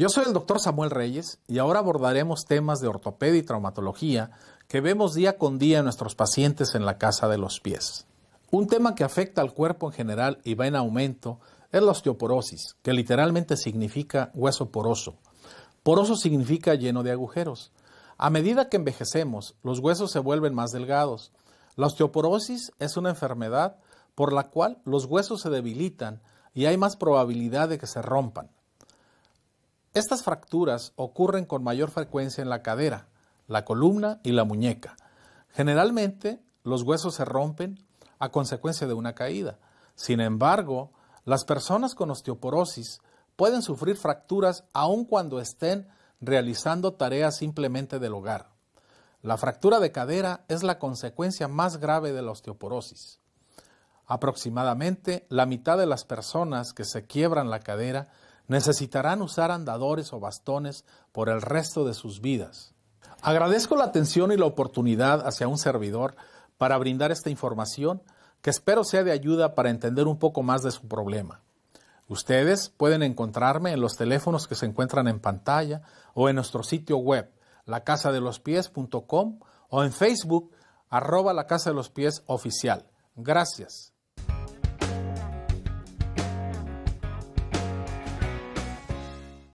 Yo soy el doctor Samuel Reyes y ahora abordaremos temas de ortopedia y traumatología que vemos día con día en nuestros pacientes en la casa de los pies. Un tema que afecta al cuerpo en general y va en aumento es la osteoporosis, que literalmente significa hueso poroso. Poroso significa lleno de agujeros. A medida que envejecemos, los huesos se vuelven más delgados. La osteoporosis es una enfermedad por la cual los huesos se debilitan y hay más probabilidad de que se rompan. Estas fracturas ocurren con mayor frecuencia en la cadera, la columna y la muñeca. Generalmente, los huesos se rompen a consecuencia de una caída. Sin embargo, las personas con osteoporosis pueden sufrir fracturas aun cuando estén realizando tareas simplemente del hogar. La fractura de cadera es la consecuencia más grave de la osteoporosis. Aproximadamente la mitad de las personas que se quiebran la cadera Necesitarán usar andadores o bastones por el resto de sus vidas. Agradezco la atención y la oportunidad hacia un servidor para brindar esta información que espero sea de ayuda para entender un poco más de su problema. Ustedes pueden encontrarme en los teléfonos que se encuentran en pantalla o en nuestro sitio web lacasadelospies.com o en Facebook arroba la casa de los pies oficial. Gracias.